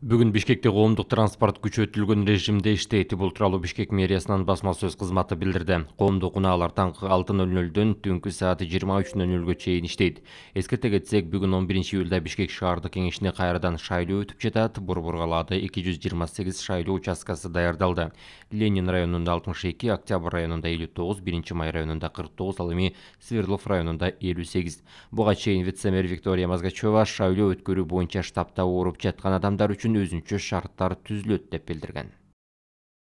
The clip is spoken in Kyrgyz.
бүгүн бишкекте коомдук транспорт күчөтүлгөн режимде иштейт бул тууралуу бишкек мэриясынын басма сөз кызматы билдирди коомдук унаалар таңкы алты нөл нөлдөн түнкү саат жыйырма үч нөл нөлгө чейин иштейт эскерте кетсек бүгүн он биринчи июлда бишкек шаардык кеңешине кайрадан шайлоо өтүп жатат борбор калаада эки жүз жыйырма сегиз шайлоо участкасы даярдалды ленин районунда алтымыш эки октябрь районунда элүү тогуз биринчи май районунда кырк тогуз ал эми свердлов районунда элүү сегиз буга чейин вице мэр виктория мозгачева шайлоо өткөрүү боюнча штабта ооруп жаткан адамдар үчүн үшін өзүнчө шарттар түзүлөт деп билдирген